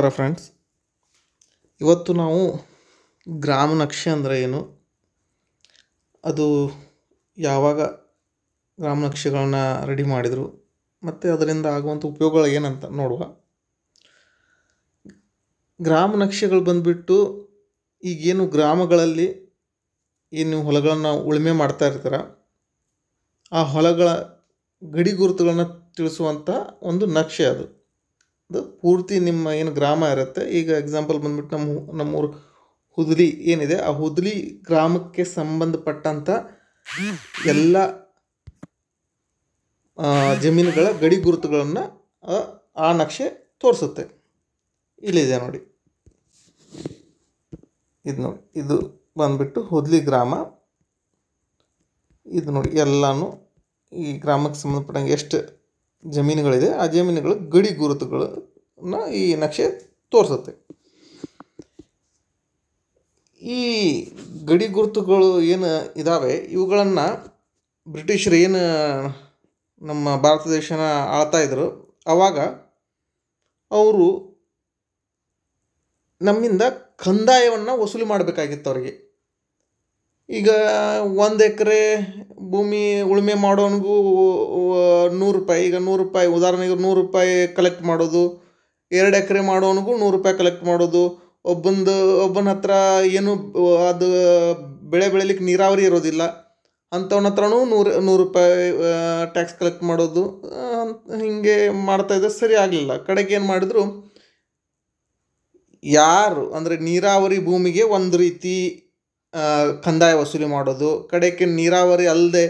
ನಮಸ್ಕಾರ ಫ್ರೆಂಡ್ಸ್ ಇವತ್ತು ನಾವು ಗ್ರಾಮ ನಕ್ಷೆ ಅಂದರೆ ಏನು ಅದು ಯಾವಾಗ ಗ್ರಾಮ ನಕ್ಷೆಗಳನ್ನ ರೆಡಿ ಮಾಡಿದರು ಮತ್ತು ಅದರಿಂದ ಆಗುವಂಥ ಉಪಯೋಗಗಳು ಏನಂತ ನೋಡುವ ಗ್ರಾಮ ನಕ್ಷೆಗಳು ಬಂದುಬಿಟ್ಟು ಈಗೇನು ಗ್ರಾಮಗಳಲ್ಲಿ ಏನು ಹೊಲಗಳನ್ನು ಉಳುಮೆ ಮಾಡ್ತಾ ಇರ್ತಾರ ಆ ಹೊಲಗಳ ಗಡಿ ಗುರುತುಗಳನ್ನ ತಿಳಿಸುವಂಥ ಒಂದು ನಕ್ಷೆ ಅದು ಅದು ಪೂರ್ತಿ ನಿಮ್ಮ ಏನು ಗ್ರಾಮ ಇರುತ್ತೆ ಈಗ ಎಕ್ಸಾಂಪಲ್ ಬಂದ್ಬಿಟ್ಟು ನಮ್ಮ ನಮ್ಮೂರು ಹುದಲಿ ಏನಿದೆ ಆ ಹುದಲಿ ಗ್ರಾಮಕ್ಕೆ ಸಂಬಂಧಪಟ್ಟಂಥ ಎಲ್ಲ ಜಮೀನುಗಳ ಗಡಿ ಗುರುತುಗಳನ್ನು ಆ ನಕ್ಷೆ ತೋರಿಸುತ್ತೆ ಇಲ್ಲಿದೆ ನೋಡಿ ಇದು ನೋಡಿ ಇದು ಬಂದ್ಬಿಟ್ಟು ಹುದ್ಲಿ ಗ್ರಾಮ ಇದು ನೋಡಿ ಎಲ್ಲನೂ ಈ ಗ್ರಾಮಕ್ಕೆ ಸಂಬಂಧಪಟ್ಟಂಗೆ ಎಷ್ಟು ಜಮೀನುಗಳಿದೆ ಆ ಜಮೀನುಗಳ ಗಡಿ ಗುರುತುಗಳನ್ನ ಈ ನಕ್ಷೆ ತೋರಿಸುತ್ತೆ ಈ ಗಡಿ ಗುರುತುಗಳು ಏನು ಇದ್ದಾವೆ ಇವುಗಳನ್ನು ಬ್ರಿಟಿಷರು ಏನು ನಮ್ಮ ಭಾರತ ದೇಶನ ಆಳ್ತಾ ಇದ್ರು ಆವಾಗ ಅವರು ನಮ್ಮಿಂದ ಕಂದಾಯವನ್ನು ವಸೂಲಿ ಮಾಡಬೇಕಾಗಿತ್ತು ಅವರಿಗೆ ಈಗ ಒಂದು ಎಕರೆ ಭೂಮಿ ಉಳುಮೆ ಮಾಡೋನಿಗೂ ನೂರು ರೂಪಾಯಿ ಈಗ ನೂರು ರೂಪಾಯಿ ಉದಾಹರಣೆಗೆ ನೂರು ರೂಪಾಯಿ ಕಲೆಕ್ಟ್ ಮಾಡೋದು ಎರಡು ಎಕರೆ ಮಾಡೋನಿಗೂ ನೂರು ರೂಪಾಯಿ ಕಲೆಕ್ಟ್ ಮಾಡೋದು ಒಬ್ಬಂದು ಒಬ್ಬನ ಹತ್ರ ಏನು ಅದು ಬೆಳೆ ಬೆಳಿಲಿಕ್ಕೆ ನೀರಾವರಿ ಇರೋದಿಲ್ಲ ಅಂಥವನ ಹತ್ರನೂ ನೂರು ನೂರು ರೂಪಾಯಿ ಟ್ಯಾಕ್ಸ್ ಕಲೆಕ್ಟ್ ಮಾಡೋದು ಹೀಗೆ ಮಾಡ್ತಾಯಿದ್ದೆ ಸರಿ ಆಗಲಿಲ್ಲ ಕಡೆಗೆ ಏನು ಮಾಡಿದ್ರು ಯಾರು ಅಂದರೆ ನೀರಾವರಿ ಭೂಮಿಗೆ ಒಂದು ರೀತಿ ಕಂದಾಯ ವಸೂಲಿ ಮಾಡೋದು ಕಡೆಗೆ ನೀರಾವರಿ ಅಲ್ಲದೆ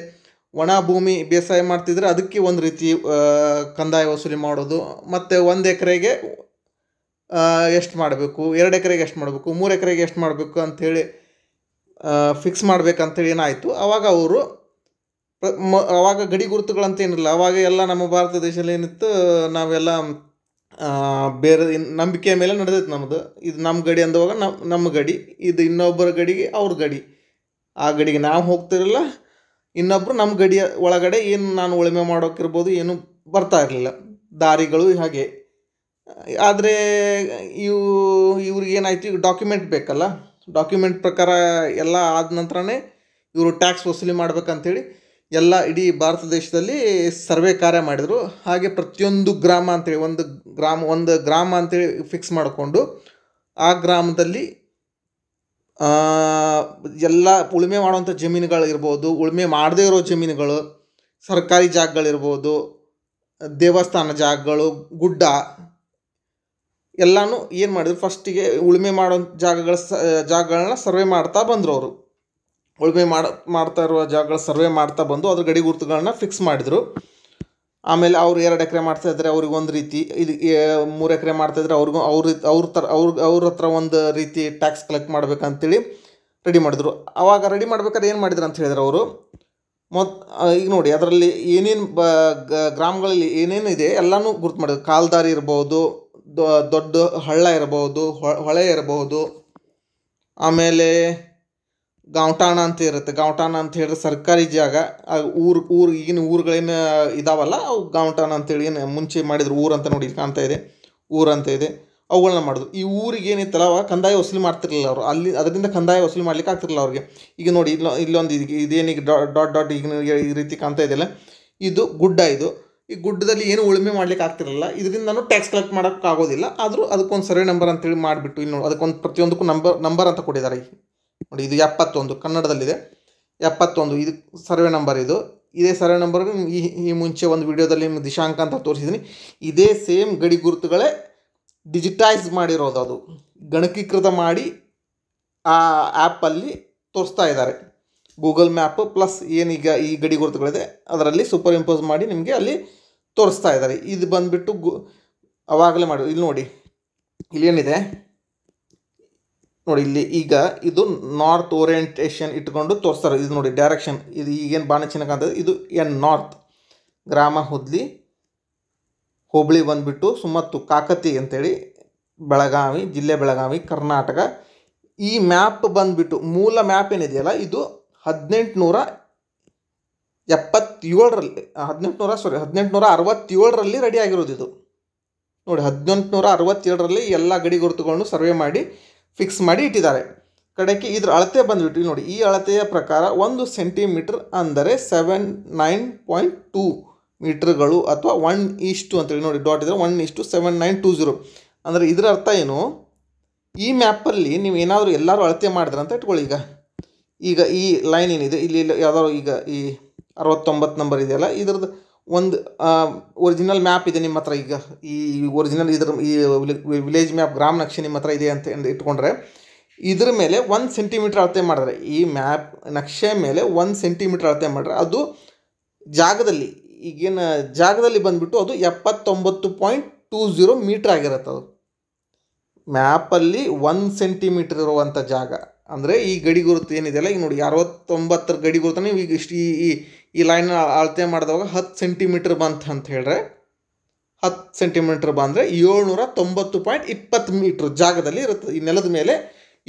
ಒಣ ಭೂಮಿ ಬೇಸಾಯ ಮಾಡ್ತಿದ್ರೆ ಅದಕ್ಕೆ ಒಂದು ರೀತಿ ಕಂದಾಯ ವಸೂಲಿ ಮಾಡೋದು ಮತ್ತು ಒಂದು ಎಕರೆಗೆ ಎಷ್ಟು ಮಾಡಬೇಕು ಎರಡು ಎಕರೆಗೆ ಎಷ್ಟು ಮಾಡಬೇಕು ಮೂರು ಎಕರೆಗೆ ಎಷ್ಟು ಮಾಡಬೇಕು ಅಂಥೇಳಿ ಫಿಕ್ಸ್ ಮಾಡಬೇಕಂತೇಳಿ ಏನಾಯಿತು ಆವಾಗ ಅವರು ಆವಾಗ ಗಡಿ ಗುರುತುಗಳಂತ ಏನಿಲ್ಲ ಆವಾಗ ಎಲ್ಲ ನಮ್ಮ ಭಾರತ ದೇಶದಲ್ಲಿ ಏನಿತ್ತು ನಾವೆಲ್ಲ ಬೇರೆ ಇನ್ನು ನಂಬಿಕೆ ಮೇಲೆ ನಡೆದೈತೆ ನಮ್ಮದು ಇದು ನಮ್ಮ ಗಡಿ ಅಂದವಾಗ ನಮ್ಮ ನಮ್ಮ ಗಡಿ ಇದು ಇನ್ನೊಬ್ಬರ ಗಡಿಗೆ ಅವ್ರ ಗಡಿ ಆ ಗಡಿಗೆ ನಾವು ಹೋಗ್ತಿರಲಿಲ್ಲ ಇನ್ನೊಬ್ಬರು ನಮ್ಮ ಗಡಿಯ ಒಳಗಡೆ ಏನು ನಾನು ಉಳುಮೆ ಮಾಡೋಕ್ಕಿರ್ಬೋದು ಏನು ಬರ್ತಾ ಇರಲಿಲ್ಲ ದಾರಿಗಳು ಹಾಗೆ ಆದರೆ ಇವು ಇವ್ರಿಗೇನಾಯ್ತು ಈಗ ಡಾಕ್ಯುಮೆಂಟ್ ಬೇಕಲ್ಲ ಡಾಕ್ಯುಮೆಂಟ್ ಪ್ರಕಾರ ಎಲ್ಲ ಆದ ನಂತರನೇ ಇವರು ಟ್ಯಾಕ್ಸ್ ವಸೂಲಿ ಮಾಡ್ಬೇಕಂತೇಳಿ ಎಲ್ಲ ಇಡೀ ಭಾರತ ದೇಶದಲ್ಲಿ ಸರ್ವೆ ಕಾರ್ಯ ಮಾಡಿದರು ಹಾಗೆ ಪ್ರತಿಯೊಂದು ಗ್ರಾಮ ಅಂತೇಳಿ ಒಂದು ಗ್ರಾಮ ಒಂದು ಗ್ರಾಮ ಅಂತೇಳಿ ಫಿಕ್ಸ್ ಮಾಡಿಕೊಂಡು ಆ ಗ್ರಾಮದಲ್ಲಿ ಎಲ್ಲ ಉಳುಮೆ ಮಾಡುವಂಥ ಜಮೀನುಗಳಿರ್ಬೋದು ಉಳುಮೆ ಮಾಡದೇ ಇರೋ ಜಮೀನುಗಳು ಸರ್ಕಾರಿ ಜಾಗಗಳಿರ್ಬೋದು ದೇವಸ್ಥಾನ ಜಾಗಗಳು ಗುಡ್ಡ ಎಲ್ಲನೂ ಏನು ಮಾಡಿದ್ರು ಫಸ್ಟಿಗೆ ಉಳುಮೆ ಮಾಡೋ ಜಾಗಗಳ ಸ ಜಾಗಗಳನ್ನ ಸರ್ವೆ ಮಾಡ್ತಾ ಬಂದರು ಅವರು ಉಳುಮೆ ಮಾಡಿ ಮಾಡ್ತಾ ಇರುವ ಜಾಗಗಳ ಸರ್ವೆ ಮಾಡ್ತಾ ಬಂದು ಅದ್ರ ಗಡಿ ಗುರುತುಗಳನ್ನ ಫಿಕ್ಸ್ ಮಾಡಿದರು ಆಮೇಲೆ ಅವ್ರು ಎರಡು ಎಕರೆ ಮಾಡ್ತಾಯಿದ್ರೆ ಒಂದು ರೀತಿ ಇದು ಮೂರು ಎಕರೆ ಮಾಡ್ತಾಯಿದ್ರೆ ಅವ್ರಿಗೂ ಅವ್ರ ಅವ್ರ ಥರ ಅವ್ರಿಗೆ ಅವ್ರ ಹತ್ರ ಒಂದು ರೀತಿ ಟ್ಯಾಕ್ಸ್ ಕಲೆಕ್ಟ್ ಮಾಡ್ಬೇಕಂತೇಳಿ ರೆಡಿ ಮಾಡಿದ್ರು ಆವಾಗ ರೆಡಿ ಮಾಡ್ಬೇಕಾದ್ರೆ ಏನು ಮಾಡಿದ್ರು ಅಂತ ಹೇಳಿದ್ರು ಅವರು ಮೊದ್ ಈಗ ನೋಡಿ ಅದರಲ್ಲಿ ಏನೇನು ಬ ಗ್ರಾಮಗಳಲ್ಲಿ ಏನೇನು ಇದೆ ಎಲ್ಲನೂ ಗುರುತು ಮಾಡಿದ್ರು ಕಾಲ್ದಾರಿ ಇರ್ಬೋದು ದೊಡ್ಡ ಹಳ್ಳ ಇರಬಹುದು ಹೊಳೆ ಇರಬಹುದು ಆಮೇಲೆ ಗಾಂವಟಾಣ ಅಂತ ಇರುತ್ತೆ ಗಾಂವಟಾಣ ಅಂತ ಹೇಳಿದ್ರೆ ಸರ್ಕಾರಿ ಜಾಗ ಊರು ಊರು ಈಗಿನ ಊರುಗಳೇನು ಇದಾವಲ್ಲ ಅವು ಗಾಂವಟಾಣ ಅಂತೇಳಿ ಏನು ಮುಂಚೆ ಮಾಡಿದ್ರು ಊರು ಅಂತ ನೋಡಿ ಕಾಣ್ತಾ ಇದೆ ಊರು ಅಂತ ಇದೆ ಅವುಗಳನ್ನ ಮಾಡಿದ್ರು ಈ ಊರಿಗೆ ಏನಿತ್ತಲ್ಲ ಅವಾಗ ಕಂದಾಯ ವಸೂಲಿ ಮಾಡ್ತಿರಲಿಲ್ಲ ಅವರು ಅಲ್ಲಿ ಅದರಿಂದ ಕಂದಾಯ ವಸೂಲಿ ಮಾಡ್ಲಿಕ್ಕೆ ಆಗ್ತಿರಲಿಲ್ಲ ಅವ್ರಿಗೆ ಈಗ ನೋಡಿ ಇಲ್ಲ ಇಲ್ಲೊಂದು ಇದೇನೀಗ ಡಾಟ್ ಡಾಟ್ ಈಗ ಈ ರೀತಿ ಕಾಣ್ತಾ ಇದೆಯಲ್ಲ ಇದು ಗುಡ್ಡ ಇದು ಈ ಗುಡ್ಡದಲ್ಲಿ ಏನು ಉಳುಮೆ ಮಾಡ್ಲಿಕ್ಕೆ ಆಗ್ತಿರಲಿಲ್ಲ ನಾನು ಟ್ಯಾಕ್ಸ್ ಕಲೆಕ್ಟ್ ಮಾಡೋಕ್ಕಾಗೋದಿಲ್ಲ ಆದರೂ ಅದಕ್ಕೊಂದು ಸರ್ವೆ ನಂಬರ್ ಅಂತೇಳಿ ಮಾಡಿಬಿಟ್ಟು ಇಲ್ಲಿ ನೋಡಿ ಅದಕ್ಕೊಂದು ಪ್ರತಿಯೊಂದಕ್ಕೂ ನಂಬರ್ ನಂಬರ್ ಅಂತ ಕೊಟ್ಟಿದ್ದಾರೆ ನೋಡಿ ಇದು ಎಪ್ಪತ್ತೊಂದು ಕನ್ನಡದಲ್ಲಿದೆ ಎಪ್ಪತ್ತೊಂದು ಇದು ಸರ್ವೆ ನಂಬರ್ ಇದು ಇದೇ ಸರ್ವೆ ನಂಬರ್ ಈ ಈ ಮುಂಚೆ ಒಂದು ವಿಡಿಯೋದಲ್ಲಿ ನಿಮ್ಮ ದಿಶಾಂಕ ಅಂತ ತೋರಿಸಿದ್ದೀನಿ ಇದೇ ಸೇಮ್ ಗಡಿ ಗುರುತುಗಳೇ ಡಿಜಿಟೈಸ್ ಮಾಡಿರೋದು ಅದು ಗಣಕೀಕೃತ ಮಾಡಿ ಆ ಆ್ಯಪಲ್ಲಿ ತೋರಿಸ್ತಾ ಇದ್ದಾರೆ ಗೂಗಲ್ ಮ್ಯಾಪ್ ಪ್ಲಸ್ ಏನೀಗ ಈ ಗಡಿ ಗುರುತುಗಳಿದೆ ಅದರಲ್ಲಿ ಸೂಪರ್ ಇಂಪೋಸ್ ಮಾಡಿ ನಿಮಗೆ ಅಲ್ಲಿ ತೋರಿಸ್ತಾ ಇದ್ದಾರೆ ಇದು ಬಂದುಬಿಟ್ಟು ಗು ಅವಾಗಲೇ ಮಾಡಿ ಇಲ್ಲಿ ನೋಡಿ ಇಲ್ಲೇನಿದೆ ನೋಡಿ ಇಲ್ಲಿ ಈಗ ಇದು ನಾರ್ತ್ ಓರಿಯೆಂಟೇಷನ್ ಇಟ್ಕೊಂಡು ತೋರಿಸ್ತಾರೆ ಇದು ನೋಡಿ ಡೈರೆಕ್ಷನ್ ಇದು ಈಗೇನು ಬಾಣಚಿನ ಕಾಣ್ತದೆ ಇದು ಎನ್ ನಾರ್ತ್ ಗ್ರಾಮ ಹುದ್ಲಿ ಹೋಬಳಿ ಬಂದುಬಿಟ್ಟು ಸುಮತ್ತು ಕಾಕತಿ ಅಂತೇಳಿ ಬೆಳಗಾವಿ ಜಿಲ್ಲೆ ಬೆಳಗಾವಿ ಕರ್ನಾಟಕ ಈ ಮ್ಯಾಪ್ ಬಂದುಬಿಟ್ಟು ಮೂಲ ಮ್ಯಾಪ್ ಏನಿದೆಯಲ್ಲ ಇದು ಹದಿನೆಂಟುನೂರ ಎಪ್ಪತ್ತೇಳರಲ್ಲಿ ಹದಿನೆಂಟುನೂರ ಸಾರಿ ಹದಿನೆಂಟುನೂರ ಅರವತ್ತೇಳರಲ್ಲಿ ರೆಡಿ ಆಗಿರೋದು ಇದು ನೋಡಿ ಹದಿನೆಂಟುನೂರ ಅರವತ್ತೇಳರಲ್ಲಿ ಎಲ್ಲ ಗಡಿ ಗುರುತುಗಳನ್ನು ಸರ್ವೆ ಮಾಡಿ ಫಿಕ್ಸ್ ಮಾಡಿ ಇಟ್ಟಿದ್ದಾರೆ ಕಡೆಗೆ ಇದ್ರ ಅಳತೆ ಬಂದುಬಿಟ್ಟು ನೋಡಿ ಈ ಅಳತೆಯ ಪ್ರಕಾರ ಒಂದು ಸೆಂಟಿಮೀಟ್ರ್ ಅಂದರೆ ಸೆವೆನ್ ನೈನ್ ಪಾಯಿಂಟ್ ಟೂ ಮೀಟ್ರ್ಗಳು ಅಥವಾ ಒನ್ ಈಸ್ಟು ಅಂತೇಳಿ ನೋಡಿ ಡಾಟ್ ಇದ್ರೆ one is to seven nine two zero ಅಂದರೆ ಇದರ ಅರ್ಥ ಏನು ಈ ಮ್ಯಾಪಲ್ಲಿ ನೀವು ಏನಾದರೂ ಎಲ್ಲರೂ ಅಳತೆ ಮಾಡಿದ್ರೆ ಅಂತ ಇಟ್ಕೊಳ್ಳಿ ಈಗ ಈಗ ಈ ಲೈನ್ ಏನಿದೆ ಇಲ್ಲಿ ಯಾವುದಾದ್ರು ಈಗ ಈ ಅರವತ್ತೊಂಬತ್ತು ನಂಬರ್ ಇದೆಯಲ್ಲ ಇದ್ರದ್ದು ಒಂದು ಒರಿಜಿನಲ್ ಮ್ಯಾಪ್ ಇದೆ ನಿಮ್ಮ ಹತ್ರ ಈಗ ಈ ಒರಿಜಿನಲ್ ಇದ್ರ ಈ ವಿಲೇಜ್ ಮ್ಯಾಪ್ ಗ್ರಾಮ ನಕ್ಷೆ ನಿಮ್ಮ ಹತ್ರ ಇದೆ ಅಂತ ಇಟ್ಕೊಂಡ್ರೆ ಇದ್ರ ಮೇಲೆ ಒಂದು ಸೆಂಟಿಮೀಟ್ರ್ ಅಳತೆ ಮಾಡಿದ್ರೆ ಈ ಮ್ಯಾಪ್ ನಕ್ಷೆ ಮೇಲೆ ಒಂದು ಸೆಂಟಿಮೀಟ್ರ್ ಅಳತೆ ಮಾಡಿದ್ರೆ ಅದು ಜಾಗದಲ್ಲಿ ಈಗಿನ ಜಾಗದಲ್ಲಿ ಬಂದುಬಿಟ್ಟು ಅದು ಎಪ್ಪತ್ತೊಂಬತ್ತು ಪಾಯಿಂಟ್ ಟೂ ಜೀರೋ ಮೀಟ್ರ್ ಆಗಿರುತ್ತೆ ಅದು ಮ್ಯಾಪಲ್ಲಿ ಒಂದು ಸೆಂಟಿಮೀಟ್ರ್ ಇರುವಂಥ ಜಾಗ ಅಂದರೆ ಈ ಗಡಿ ಗುರುತು ಏನಿದೆಯಲ್ಲ ಈಗ ನೋಡಿ ಅರವತ್ತೊಂಬತ್ತರ ಗಡಿ ಗುರುತನ ಈಗ ಇಷ್ಟು ಈ ಈ ಲೈನ್ ಅಳತೆ ಮಾಡಿದಾಗ ಹತ್ತು ಸೆಂಟಿಮೀಟ್ರ್ ಬಂತ ಅಂತ ಹೇಳಿದ್ರೆ ಹತ್ತು ಸೆಂಟಿಮೀಟ್ರ್ ಬಂದರೆ ಏಳ್ನೂರ ತೊಂಬತ್ತು ಪಾಯಿಂಟ್ ಇಪ್ಪತ್ತು ಮೀಟ್ರ್ ಜಾಗದಲ್ಲಿ ಇರುತ್ತೆ ಈ ನೆಲದ ಮೇಲೆ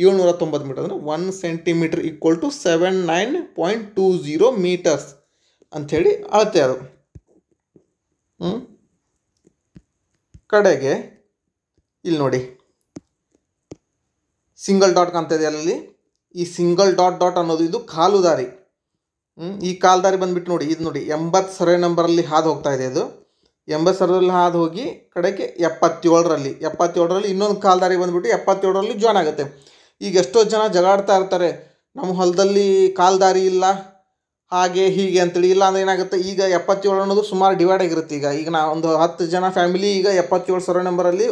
ಏಳ್ನೂರ ತೊಂಬತ್ತು ಮೀಟರ್ ಅಂದರೆ one centimetre equal to seven nine point two zero metres ಅಂಥೇಳಿ ಅಳತೆ ಅದು ಕಡೆಗೆ ಇಲ್ಲಿ ನೋಡಿ ಸಿಂಗಲ್ ಡಾಟ್ ಕಾಣ್ತಾ ಇದೆ ಅಲ್ಲಿ ಈ ಸಿಂಗಲ್ ಡಾಟ್ ಡಾಟ್ ಅನ್ನೋದು ಇದು ಕಾಲು ದಾರಿ ಈ ಕಾಲ್ದಾರಿ ಬಂದುಬಿಟ್ಟು ನೋಡಿ ಇದು ನೋಡಿ ಎಂಬತ್ತು ಸರ್ವೆ ನಂಬರಲ್ಲಿ ಹಾದು ಹೋಗ್ತಾ ಇದೆ ಇದು ಎಂಬತ್ತು ಸರ್ವಲ್ಲಿ ಹಾದು ಹೋಗಿ ಕಡೆಗೆ ಎಪ್ಪತ್ತೇಳರಲ್ಲಿ ಎಪ್ಪತ್ತೇಳರಲ್ಲಿ ಇನ್ನೊಂದು ಕಾಲ್ದಾರಿ ಬಂದುಬಿಟ್ಟು ಎಪ್ಪತ್ತೇಳರಲ್ಲಿ ಜಾಯ್ನ್ ಆಗುತ್ತೆ ಈಗ ಎಷ್ಟೋ ಜನ ಜಗಾಡ್ತಾ ಇರ್ತಾರೆ ನಮ್ಮ ಹೊಲದಲ್ಲಿ ಕಾಲ್ದಾರಿ ಇಲ್ಲ ಹಾಗೆ ಹೀಗೆ ಅಂತೇಳಿ ಇಲ್ಲ ಅಂದ್ರೆ ಏನಾಗುತ್ತೆ ಈಗ ಎಪ್ಪತ್ತೇಳು ಅನ್ನೋದು ಸುಮಾರು ಡಿವೈಡ್ ಆಗಿರುತ್ತೆ ಈಗ ಈಗ ನಾ ಒಂದು ಹತ್ತು ಜನ ಫ್ಯಾಮಿಲಿ ಈಗ ಎಪ್ಪತ್ತೇಳು ಸರ್ವೆ ನಂಬರಲ್ಲಿ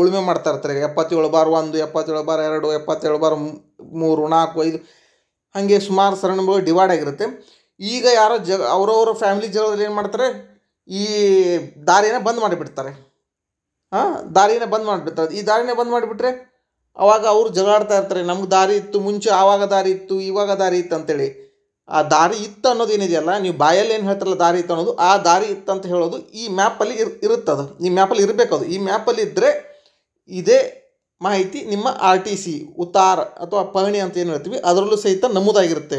ಉಳುಮೆ ಮಾಡ್ತಾ ಇರ್ತಾರೆ ಎಪ್ಪತ್ತೇಳು ಬಾರ್ ಒಂದು ಎಪ್ಪತ್ತೇಳು ಬಾರ್ ಎರಡು ಎಪ್ಪತ್ತೇಳು ಬಾರು ಮೂರು ನಾಲ್ಕು ಐದು ಹಾಗೆ ಸುಮಾರು ಸರಣಿಗಳು ಡಿವೈಡ್ ಆಗಿರುತ್ತೆ ಈಗ ಯಾರೋ ಜ ಅವರವ್ರ ಫ್ಯಾಮಿಲಿ ಜಗದಲ್ಲಿ ಏನು ಮಾಡ್ತಾರೆ ಈ ದಾರಿನ ಬಂದ್ ಮಾಡಿಬಿಡ್ತಾರೆ ಹಾಂ ದಾರಿನ ಬಂದ್ ಮಾಡಿಬಿಡ್ತಾರೆ ಈ ದಾರಿನ ಬಂದ್ ಮಾಡಿಬಿಟ್ರೆ ಅವಾಗ ಅವರು ಜಗಳಾಡ್ತಾ ಇರ್ತಾರೆ ನಮ್ಗೆ ದಾರಿ ಇತ್ತು ಮುಂಚೆ ಆವಾಗ ದಾರಿ ಇತ್ತು ಇವಾಗ ದಾರಿ ಇತ್ತು ಅಂತೇಳಿ ಆ ದಾರಿ ಇತ್ತು ಅನ್ನೋದು ಏನಿದೆಯಲ್ಲ ನೀವು ಬಾಯಲ್ಲಿ ಏನು ಹೇಳ್ತಾರಲ್ಲ ದಾರಿ ಇತ್ತು ಅನ್ನೋದು ಆ ದಾರಿ ಇತ್ತು ಅಂತ ಹೇಳೋದು ಈ ಮ್ಯಾಪಲ್ಲಿ ಇರ್ ಇರುತ್ತದು ಈ ಮ್ಯಾಪಲ್ಲಿ ಇರಬೇಕದು ಈ ಮ್ಯಾಪಲ್ಲಿ ಇದ್ದರೆ ಇದೇ ಮಾಹಿತಿ ನಿಮ್ಮ ಆರ್ ಟಿ ಸಿ ಉತ್ತಾರ ಅಥವಾ ಪಹಣಿ ಅಂತ ಏನು ಹೇಳ್ತೀವಿ ಅದರಲ್ಲೂ ಸಹಿತ ನಮೂದಾಗಿರುತ್ತೆ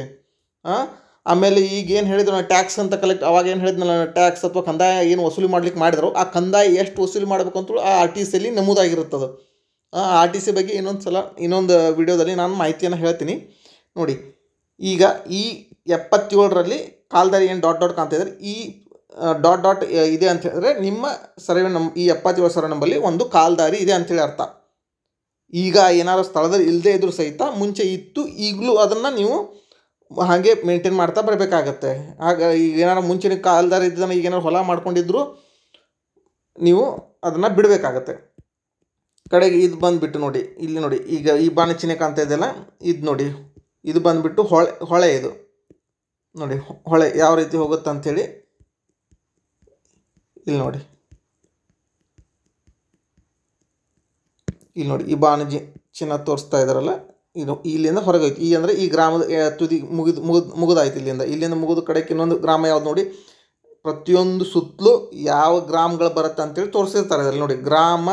ಆಮೇಲೆ ಈಗ ಏನು ಹೇಳಿದ್ರು ಟ್ಯಾಕ್ಸ್ ಅಂತ ಕಲೆಕ್ಟ್ ಅವಾಗ ಏನು ಹೇಳಿದ್ನಲ್ಲ ಟ್ಯಾಕ್ಸ್ ಅಥವಾ ಕಂದಾಯ ಏನು ವಸೂಲಿ ಮಾಡ್ಲಿಕ್ಕೆ ಮಾಡಿದ್ರು ಆ ಕಂದಾಯ ಎಷ್ಟು ವಸೂಲಿ ಮಾಡಬೇಕು ಅಂತ ಆ ಆರ್ ಟಿ ಸಿಯಲ್ಲಿ ನಮೂದಾಗಿರುತ್ತದೆ ಆ ಆರ್ ಟಿ ಸಿ ಬಗ್ಗೆ ಇನ್ನೊಂದು ಸಲ ಇನ್ನೊಂದು ವಿಡಿಯೋದಲ್ಲಿ ನಾನು ಮಾಹಿತಿಯನ್ನು ಹೇಳ್ತೀನಿ ನೋಡಿ ಈಗ ಈ ಎಪ್ಪತ್ತೇಳರಲ್ಲಿ ಕಾಲ್ದಾರಿ ಏನು ಡಾಟ್ ಡಾಟ್ ಇದ್ದಾರೆ ಈ ಡಾಟ್ ಡಾಟ್ ಇದೆ ಅಂತ ಹೇಳಿದ್ರೆ ನಿಮ್ಮ ಸರ್ವೆ ನಂ ಈ ಎಪ್ಪತ್ತೇಳು ಸರ್ವೆ ನಂಬಲ್ಲಿ ಒಂದು ಕಾಲ್ದಾರಿ ಇದೆ ಅಂತೇಳಿ ಅರ್ಥ ಈಗ ಏನಾದ್ರು ಸ್ಥಳದಲ್ಲಿ ಇಲ್ಲದೆ ಇದ್ದರೂ ಸಹಿತ ಮುಂಚೆ ಇತ್ತು ಈಗಲೂ ಅದನ್ನು ನೀವು ಹಾಗೆ ಮೇಂಟೈನ್ ಮಾಡ್ತಾ ಬರಬೇಕಾಗತ್ತೆ ಆಗ ಈಗ ಏನಾರು ಮುಂಚಿನ ಕಾಲದಾರ ಇದ್ದನ್ನು ಈಗ ಏನಾರು ಹೊಲ ಮಾಡ್ಕೊಂಡಿದ್ರು ನೀವು ಅದನ್ನು ಬಿಡಬೇಕಾಗತ್ತೆ ಕಡೆಗೆ ಇದು ಬಂದುಬಿಟ್ಟು ನೋಡಿ ಇಲ್ಲಿ ನೋಡಿ ಈಗ ಈ ಚಿನ್ನೆ ಕಾಣ್ತಾ ಇದೆಯಲ್ಲ ಇದು ನೋಡಿ ಇದು ಬಂದುಬಿಟ್ಟು ಹೊಳೆ ಹೊಳೆ ಇದು ನೋಡಿ ಹೊಳೆ ಯಾವ ರೀತಿ ಹೋಗುತ್ತೆ ಅಂಥೇಳಿ ಇಲ್ಲಿ ನೋಡಿ ಇಲ್ಲಿ ನೋಡಿ ಈ ಬಾಣಜಿ ಚಿನ್ನ ತೋರಿಸ್ತಾ ಇದ್ದಾರಲ್ಲ ಇದು ಇಲ್ಲಿಂದ ಹೊರಗೋಯ್ತು ಈ ಅಂದರೆ ಈ ಗ್ರಾಮದ ತುದಿ ಮುಗಿದು ಮುಗಿದು ಮುಗಿದಾಯ್ತು ಇಲ್ಲಿಂದ ಇಲ್ಲಿಂದ ಮುಗಿದ ಕಡೆಗೆ ಇನ್ನೊಂದು ಗ್ರಾಮ ಯಾವ್ದು ನೋಡಿ ಪ್ರತಿಯೊಂದು ಸುತ್ತಲೂ ಯಾವ ಗ್ರಾಮಗಳು ಬರುತ್ತೆ ಅಂತೇಳಿ ತೋರಿಸಿರ್ತಾರೆ ಅದರಲ್ಲಿ ನೋಡಿ ಗ್ರಾಮ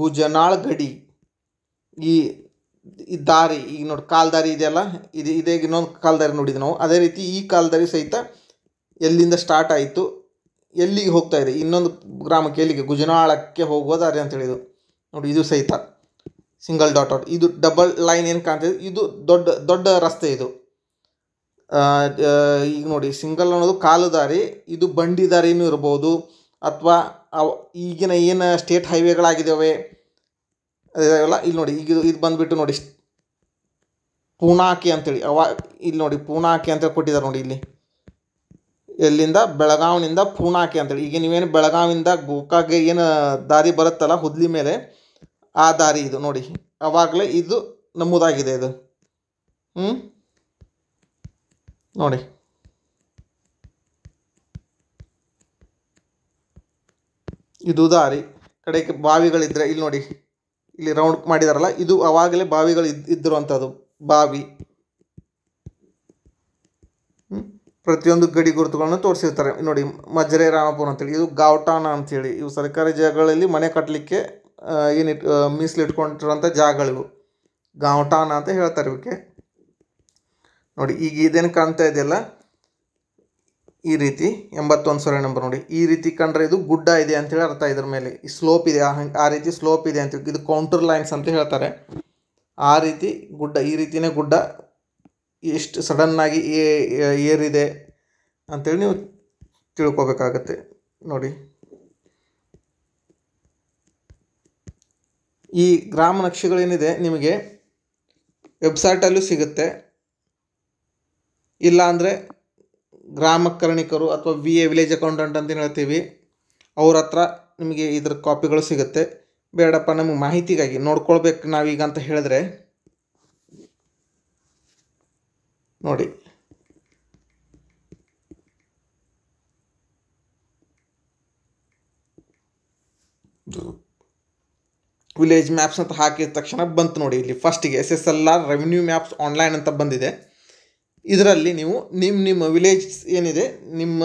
ಗುಜನಾಳ್ ಗಡಿ ಈ ಈ ದಾರಿ ಈಗ ನೋಡಿ ಕಾಲ್ದಾರಿ ಇದೆಯಲ್ಲ ಇದು ಇದೇ ಇನ್ನೊಂದು ಕಾಲ್ದಾರಿ ನೋಡಿದ್ವಿ ನಾವು ಅದೇ ರೀತಿ ಈ ಕಾಲ್ದಾರಿ ಸಹಿತ ಎಲ್ಲಿಂದ ಸ್ಟಾರ್ಟ್ ಆಯಿತು ಎಲ್ಲಿಗೆ ಹೋಗ್ತಾ ಇದೆ ಇನ್ನೊಂದು ಗ್ರಾಮಕ್ಕೆ ಎಲ್ಲಿಗೆ ಗುಜನಾಳಕ್ಕೆ ಹೋಗುವ ದಾರಿ ಅಂತ ನೋಡಿ ಇದು ಸಹಿತ ಸಿಂಗಲ್ ಡಾಟ್ ಡಾಟ್ ಇದು ಡಬಲ್ ಲೈನ್ ಏನು ಕಾಣ್ತಿದೆ ಇದು ದೊಡ್ಡ ದೊಡ್ಡ ರಸ್ತೆ ಇದು ಈಗ ನೋಡಿ ಸಿಂಗಲ್ ಅನ್ನೋದು ಕಾಲು ದಾರಿ ಇದು ಬಂಡಿ ದಾರಿನೂ ಇರ್ಬೋದು ಅಥವಾ ಅವ ಈಗಿನ ಏನು ಸ್ಟೇಟ್ ಹೈವೇಗಳಾಗಿದ್ದಾವೆ ಇಲ್ಲಿ ನೋಡಿ ಈಗ ಇದು ಬಂದುಬಿಟ್ಟು ನೋಡಿ ಪೂನಾಕಿ ಅಂತೇಳಿ ಅವ ಇಲ್ಲಿ ನೋಡಿ ಪೂನಾಕಿ ಅಂತೇಳಿ ಕೊಟ್ಟಿದ್ದಾರೆ ನೋಡಿ ಇಲ್ಲಿ ಎಲ್ಲಿಂದ ಬೆಳಗಾವಿನಿಂದ ಪೂನಾಕಿ ಅಂತೇಳಿ ಈಗ ನೀವೇನು ಬೆಳಗಾವಿಯಿಂದ ಗೋಕಾಗೆ ಏನು ದಾರಿ ಬರುತ್ತಲ್ಲ ಹುದ್ಲಿ ಮೇಲೆ ಆ ದಾರಿ ಇದು ನೋಡಿ ಅವಾಗಲೇ ಇದು ನಮ್ಮದಾಗಿದೆ ಇದು ಹ್ಞೂ ನೋಡಿ ಇದು ದಾರಿ ಕಡೆಗೆ ಬಾವಿಗಳಿದ್ದರೆ ಇಲ್ಲಿ ನೋಡಿ ಇಲ್ಲಿ ರೌಂಡ್ ಮಾಡಿದಾರಲ್ಲ ಇದು ಅವಾಗಲೇ ಬಾವಿಗಳು ಇದ್ದು ಇದ್ದಿರುವಂಥದ್ದು ಬಾವಿ ಪ್ರತಿಯೊಂದು ಗಡಿ ಗುರುತುಗಳನ್ನು ತೋರಿಸಿರ್ತಾರೆ ನೋಡಿ ಮಜ್ರೆ ರಾಮಪುರ ಅಂತೇಳಿ ಇದು ಗಾವಟಾನ ಅಂತೇಳಿ ಇವು ಸರ್ಕಾರಿ ಜಾಗಗಳಲ್ಲಿ ಮನೆ ಕಟ್ಟಲಿಕ್ಕೆ ಏನಿಟ್ ಮೀಸಲಿಟ್ಕೊಂಡಿರೋಂಥ ಜಾಗಗಳಿವು ಗಾಂಟಾನ ಅಂತ ಹೇಳ್ತಾರೆ ಇವಕ್ಕೆ ನೋಡಿ ಈಗ ಇದೇನು ಕಾಣ್ತಾ ಇದೆಯಲ್ಲ ಈ ರೀತಿ ಎಂಬತ್ತೊಂದು ಸಾವಿರ ನಂಬರ್ ನೋಡಿ ಈ ರೀತಿ ಕಂಡ್ರೆ ಇದು ಗುಡ್ಡ ಇದೆ ಅಂತೇಳಿ ಅರ್ಥ ಇದ್ರ ಮೇಲೆ ಈ ಸ್ಲೋಪ್ ಇದೆ ಆ ರೀತಿ ಸ್ಲೋಪ್ ಇದೆ ಅಂತ ಇದು ಕೌಂಟರ್ ಲೈನ್ಸ್ ಅಂತ ಹೇಳ್ತಾರೆ ಆ ರೀತಿ ಗುಡ್ಡ ಈ ರೀತಿಯೇ ಗುಡ್ಡ ಎಷ್ಟು ಸಡನ್ನಾಗಿ ಏರಿದೆ ಅಂತೇಳಿ ನೀವು ತಿಳ್ಕೊಬೇಕಾಗತ್ತೆ ನೋಡಿ ಈ ಗ್ರಾಮ ನಕ್ಷೆಗಳೇನಿದೆ ನಿಮಗೆ ವೆಬ್ಸೈಟಲ್ಲೂ ಸಿಗುತ್ತೆ ಇಲ್ಲಾಂದರೆ ಗ್ರಾಮಕರಣಿಕರು ಅಥವಾ ವಿ ಎ ವಿಲೇಜ್ ಅಕೌಂಟೆಂಟ್ ಅಂತ ಹೇಳ್ತೀವಿ ಅವ್ರ ಹತ್ರ ನಿಮಗೆ ಇದ್ರ ಕಾಪಿಗಳು ಸಿಗುತ್ತೆ ಬೇಡಪ್ಪ ನಮಗೆ ಮಾಹಿತಿಗಾಗಿ ನೋಡ್ಕೊಳ್ಬೇಕು ನಾವೀಗ ಅಂತ ಹೇಳಿದ್ರೆ ನೋಡಿ ವಿಲೇಜ್ ಮ್ಯಾಪ್ಸ್ ಅಂತ ಹಾಕಿದ ತಕ್ಷಣ ಬಂತು ನೋಡಿ ಇಲ್ಲಿ ಫಸ್ಟಿಗೆ S S L R revenue maps online ಅಂತ ಬಂದಿದೆ ಇದರಲ್ಲಿ ನೀವು ನಿಮ್ಮ ನಿಮ್ಮ ವಿಲೇಜ್ ಏನಿದೆ ನಿಮ್ಮ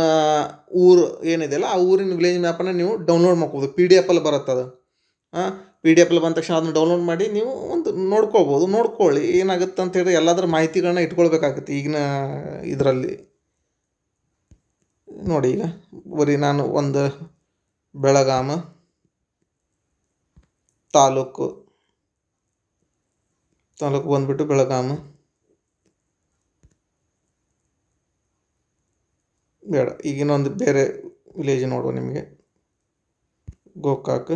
ಊರು ಏನಿದೆ ಅಲ್ಲ ಆ ಊರಿನ ವಿಲೇಜ್ ಮ್ಯಾಪನ್ನು ನೀವು ಡೌನ್ಲೋಡ್ ಮಾಡ್ಕೋಬೋದು ಪಿ ಡಿ ಎಫಲ್ಲಿ ಬರುತ್ತೆ ಅದು ಹಾಂ ಪಿ ಡಿ ಎಫಲ್ಲಿ ಬಂದ ತಕ್ಷಣ ಅದನ್ನು ಡೌನ್ಲೋಡ್ ಮಾಡಿ ನೀವು ಒಂದು ನೋಡ್ಕೋಬೋದು ನೋಡ್ಕೊಳ್ಳಿ ಏನಾಗುತ್ತೆ ಅಂತ ಹೇಳಿದ್ರೆ ಎಲ್ಲದರ ಮಾಹಿತಿಗಳನ್ನ ಇಟ್ಕೊಳ್ಬೇಕಾಗುತ್ತೆ ಈಗಿನ ಇದರಲ್ಲಿ ನೋಡಿ ಈಗ ಬರೀ ನಾನು ಒಂದು ಬೆಳಗಾಮ ತಾಲೂಕು ತಾಲೂಕು ಬಂದುಬಿಟ್ಟು ಬೆಳಗಾಮ ಬೇಡ ಈಗಿನೊಂದು ಬೇರೆ ವಿಲೇಜ್ ನೋಡುವ ನಿಮಗೆ ಗೋಕಾಕ್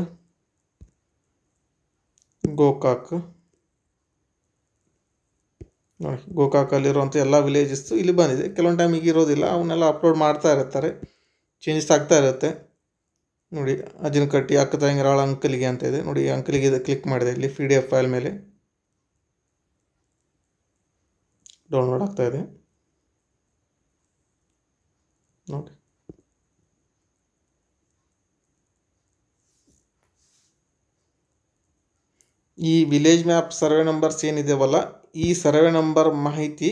ಗೋಕಾಕ್ ನೋಡಿ ಗೋಕಾಕಲ್ಲಿರುವಂಥ ಎಲ್ಲ ವಿಲೇಜಸ್ಸು ಇಲ್ಲಿ ಬಂದಿದೆ ಕೆಲವೊಂದು ಟೈಮ್ ಈಗಿರೋದಿಲ್ಲ ಅವನ್ನೆಲ್ಲ ಅಪ್ಲೋಡ್ ಮಾಡ್ತಾ ಇರ್ತಾರೆ ಚೇಂಜಸ್ ಆಗ್ತಾ ಇರುತ್ತೆ ನೋಡಿ ಅಜ್ಜನ ಕಟ್ಟಿ ಅಕ್ಕ ತಂಗಿರಾಳ ಅಂಕಲಿಗೆ ಅಂತ ಇದೆ ನೋಡಿ ಅಂಕಲಿಗೆ ಇದು ಕ್ಲಿಕ್ ಮಾಡಿದೆ ಇಲ್ಲಿ ಪಿ ಡಿ ಎಫ್ ಫೈಲ್ ಮೇಲೆ ಡೌನ್ಲೋಡ್ ಆಗ್ತಾ ಇದೆ ನೋಡಿ ಈ ವಿಲೇಜ್ ಮ್ಯಾಪ್ ಸರ್ವೆ ನಂಬರ್ಸ್ ಏನಿದೆವಲ್ಲ ಈ ಸರ್ವೆ ನಂಬರ್ ಮಾಹಿತಿ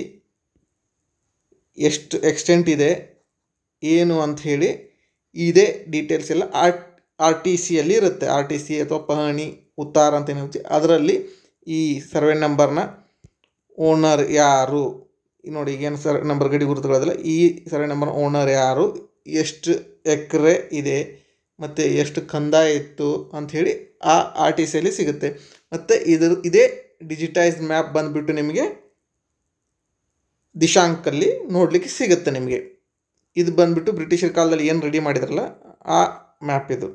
ಎಷ್ಟು ಎಕ್ಸ್ಟೆಂಟ್ ಇದೆ ಏನು ಅಂಥೇಳಿ ಇದೇ ಡೀಟೇಲ್ಸ್ ಎಲ್ಲ ಆರ್ ಆರ್ ಟಿ ಸಿಯಲ್ಲಿ ಇರುತ್ತೆ ಆರ್ ಟಿ ಸಿ ಅಥವಾ ಪಹಣಿ ಉತ್ತಾರ ಅಂತ ಏನಿರುತ್ತೆ ಅದರಲ್ಲಿ ಈ ಸರ್ವೆ ನಂಬರ್ನ ಓನರ್ ಯಾರು ನೋಡಿ ಏನು ಸರ್ವೆ ನಂಬರ್ ಗಡಿ ಗುರುತುಗಳಲ್ಲ ಈ ಸರ್ವೆ ನಂಬರ್ ಓನರ್ ಯಾರು ಎಷ್ಟು ಎಕರೆ ಇದೆ ಮತ್ತು ಎಷ್ಟು ಕಂದ ಇತ್ತು ಅಂಥೇಳಿ ಆ ಆರ್ ಟಿ ಸಿಯಲ್ಲಿ ಸಿಗುತ್ತೆ ಮತ್ತು ಇದ್ರ ಇದೇ ಡಿಜಿಟೈಸ್ಡ್ ಮ್ಯಾಪ್ ಬಂದುಬಿಟ್ಟು ನಿಮಗೆ ದಿಶಾಂಕಲ್ಲಿ ನೋಡಲಿಕ್ಕೆ ಸಿಗುತ್ತೆ ನಿಮಗೆ ಇದು ಬಂದ್ಬಿಟ್ಟು ಬ್ರಿಟಿಷರ ಕಾಲದಲ್ಲಿ ಏನು ರೆಡಿ ಮಾಡಿದ್ರಲ್ಲ ಆ ಮ್ಯಾಪ್ ಇದು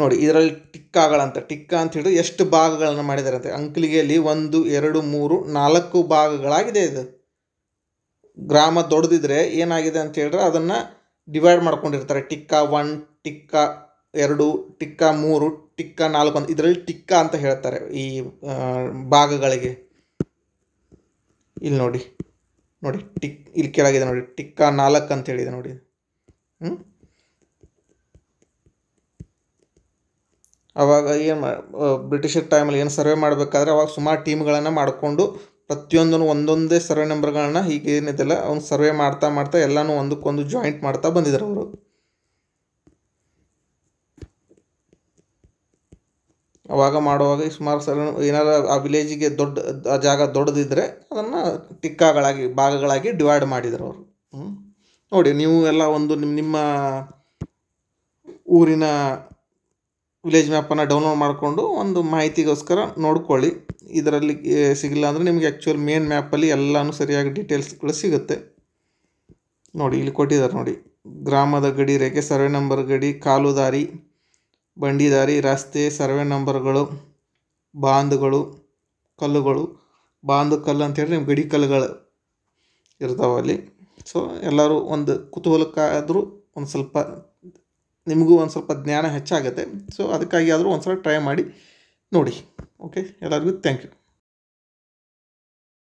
ನೋಡಿ ಇದರಲ್ಲಿ ಟಿಕ್ಕಾಗಳಂತ ಟಿಕ್ಕ ಅಂತ ಹೇಳಿದ್ರೆ ಎಷ್ಟು ಭಾಗಗಳನ್ನು ಮಾಡಿದ್ದಾರೆ ಅಂತ ಅಂಕ್ಲಿಗೆಯಲ್ಲಿ ಒಂದು ಎರಡು ಮೂರು ನಾಲ್ಕು ಭಾಗಗಳಾಗಿದೆ ಇದು ಗ್ರಾಮ ದೊಡ್ಡದಿದ್ರೆ ಏನಾಗಿದೆ ಅಂತ ಹೇಳಿದ್ರೆ ಅದನ್ನು ಡಿವೈಡ್ ಮಾಡ್ಕೊಂಡಿರ್ತಾರೆ ಟಿಕ್ಕ ಒನ್ ಟಿಕ್ಕ ಎರಡು ಟಿಕ್ಕ ಮೂರು ಟಿಕ್ಕ ನಾಲ್ಕು ಅಂತ ಇದರಲ್ಲಿ ಟಿಕ್ಕ ಅಂತ ಹೇಳ್ತಾರೆ ಈ ಭಾಗಗಳಿಗೆ ಇಲ್ಲಿ ನೋಡಿ ನೋಡಿ ಟಿಕ್ ಇಲ್ಲಿ ಕೆಳಗಿದೆ ನೋಡಿ ಟಿಕ್ಕ ನಾಲ್ಕು ಅಂತ ಹೇಳಿದೆ ನೋಡಿ ಅವಾಗ ಏನು ಬ್ರಿಟಿಷರ್ ಟೈಮಲ್ಲಿ ಏನು ಸರ್ವೆ ಮಾಡಬೇಕಾದ್ರೆ ಅವಾಗ ಸುಮಾರು ಟೀಮ್ಗಳನ್ನು ಮಾಡಿಕೊಂಡು ಪ್ರತಿಯೊಂದನ್ನು ಒಂದೊಂದೇ ಸರ್ವೆ ನಂಬರ್ಗಳನ್ನ ಹೀಗೆ ಏನಿದೆಲ್ಲ ಅವ್ನು ಸರ್ವೆ ಮಾಡ್ತಾ ಮಾಡ್ತಾ ಎಲ್ಲನೂ ಒಂದಕ್ಕೊಂದು ಜಾಯಿಂಟ್ ಮಾಡ್ತಾ ಬಂದಿದ್ರು ಅವರು ಅವಾಗ ಮಾಡುವಾಗ ಸುಮಾರು ಸರ್ವೆ ಏನಾರು ಆ ವಿಲೇಜಿಗೆ ದೊಡ್ಡ ಆ ಜಾಗ ದೊಡ್ಡದಿದ್ದರೆ ಅದನ್ನು ಟಿಕ್ಕಾಗಳಾಗಿ ಭಾಗಗಳಾಗಿ ಡಿವೈಡ್ ಮಾಡಿದರು ಅವರು ನೋಡಿ ನೀವು ಎಲ್ಲ ಒಂದು ನಿಮ್ಮ ನಿಮ್ಮ ಊರಿನ ವಿಲೇಜ್ ಮ್ಯಾಪನ್ನು ಡೌನ್ಲೋಡ್ ಮಾಡಿಕೊಂಡು ಒಂದು ಮಾಹಿತಿಗೋಸ್ಕರ ನೋಡ್ಕೊಳ್ಳಿ ಇದರಲ್ಲಿ ಸಿಗಲಿಲ್ಲ ಅಂದರೆ ನಿಮಗೆ ಆ್ಯಕ್ಚುಲ್ ಮೇನ್ ಮ್ಯಾಪಲ್ಲಿ ಎಲ್ಲನೂ ಸರಿಯಾಗಿ ಡೀಟೇಲ್ಸ್ಗಳು ಸಿಗುತ್ತೆ ನೋಡಿ ಇಲ್ಲಿ ಕೊಟ್ಟಿದ್ದಾರೆ ನೋಡಿ ಗ್ರಾಮದ ಗಡಿ ರೇಖೆ ಸರ್ವೆ ನಂಬರ್ ಗಡಿ ಕಾಲುದಾರಿ ಬಂಡಿದಾರಿ ರಸ್ತೆ ಸರ್ವೆ ನಂಬರ್ಗಳು ಬಾಂಧುಗಳು ಕಲ್ಲುಗಳು ಬಾಂದ ಕಲ್ಲು ಅಂತೇಳಿ ನಿಮ್ಮ ಗಡಿ ಕಲ್ಲುಗಳು ಇರ್ತಾವೆ ಅಲ್ಲಿ ಸೊ ಎಲ್ಲರೂ ಒಂದು ಕುತೂಹಲಕ್ಕಾದರೂ ಒಂದು ಸ್ವಲ್ಪ ನಿಮಗೂ ಒಂದು ಸ್ವಲ್ಪ ಜ್ಞಾನ ಹೆಚ್ಚಾಗುತ್ತೆ ಸೊ ಅದಕ್ಕಾಗಿ ಆದರೂ ಒಂದು ಸಲ ಟ್ರೈ ಮಾಡಿ ನೋಡಿ ಓಕೆ ಎಲ್ಲರಿಗೂ ಥ್ಯಾಂಕ್ ಯು